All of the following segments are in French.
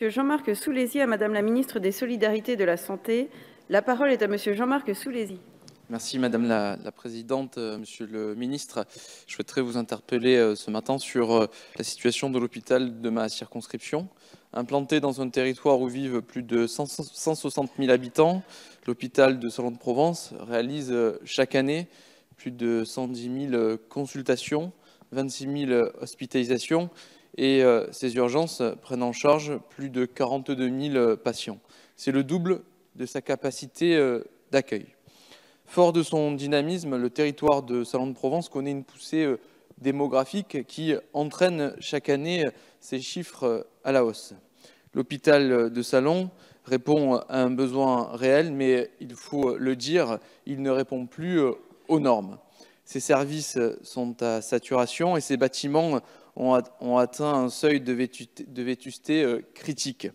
Jean-Marc Soulézy à Madame la ministre des Solidarités et de la Santé. La parole est à Monsieur Jean-Marc Soulézy. Merci Madame la, Présidente, euh, Monsieur le Ministre. Je souhaiterais vous interpeller euh, ce matin sur euh, la situation de l'hôpital de ma circonscription. Implanté dans un territoire où vivent plus de 160 000 habitants, l'hôpital de Salon de Provence réalise chaque année plus de 110 000 consultations, 26 000 hospitalisations et euh, ces urgences prennent en charge plus de 42 000 euh, patients. C'est le double de sa capacité euh, d'accueil. Fort de son dynamisme, le territoire de Salon de Provence connaît une poussée démographique qui entraîne chaque année ces chiffres à la hausse. L'hôpital de Salon répond à un besoin réel, mais il faut le dire, il ne répond plus aux normes. Ces services euh, sont à saturation et ces bâtiments euh, ont, atteint un seuil de vétusté, euh, critique.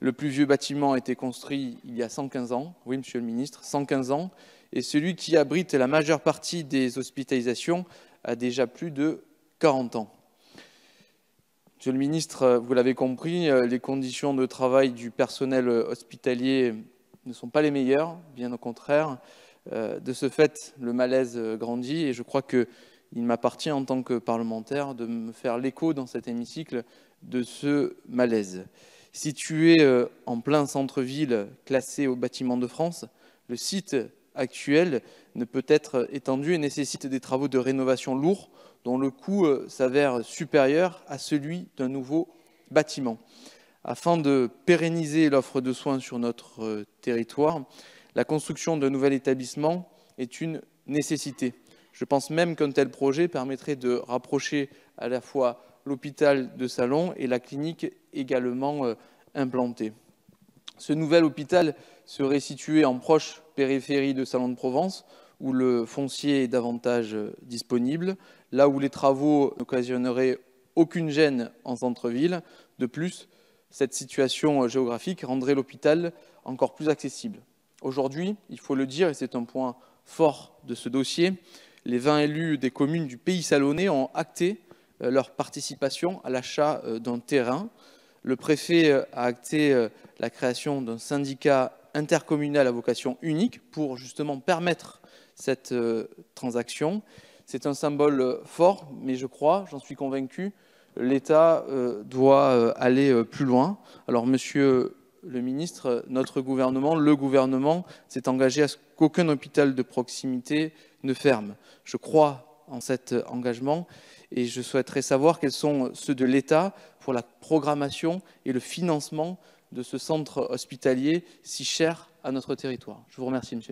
Le plus vieux bâtiment a été construit il y a 115 ans, oui monsieur le ministre, 115 ans, et celui qui abrite la majeure partie des hospitalisations a déjà plus de 40 ans. Monsieur le ministre, vous l'avez compris, les conditions de travail du personnel hospitalier ne sont pas les meilleures, bien au contraire. Euh, de ce fait, le malaise euh, grandit et je crois qu'il m'appartient en tant que parlementaire de me faire l'écho dans cet hémicycle de ce malaise. Situé euh, en plein centre-ville, classé au bâtiment de France, le site actuel ne peut être étendu et nécessite des travaux de rénovation lourds dont le coût s'avère supérieur à celui d'un nouveau bâtiment. Afin de pérenniser l'offre de soins sur notre territoire, la construction d'un nouvel établissement est une nécessité. Je pense même qu'un tel projet permettrait de rapprocher à la fois l'hôpital de Salon et la clinique également euh, implantée. Ce nouvel hôpital serait situé en proche périphérie de Salon de Provence, où le foncier est davantage euh, disponible, là où les travaux n'occasionneraient aucune gêne en centre-ville. De plus, cette situation euh, géographique rendrait l'hôpital encore plus accessible. Aujourd'hui, il faut le dire, et c'est un point fort de ce dossier, les 20 élus des communes du Pays Salonnais ont acté euh, leur participation à l'achat euh, d'un terrain. Le préfet euh, a acté la création d'un syndicat intercommunal à vocation unique pour justement permettre cette transaction. C'est un symbole fort, mais je crois, j'en suis convaincu, l'État doit aller plus loin. Alors, Monsieur le ministre, notre gouvernement, le gouvernement s'est engagé à ce qu'aucun hôpital de proximité ne ferme. Je crois en cet engagement et je souhaiterais savoir quels sont ceux de l'État pour la programmation et le financement de ce centre hospitalier si cher à notre territoire. Je vous remercie, monsieur.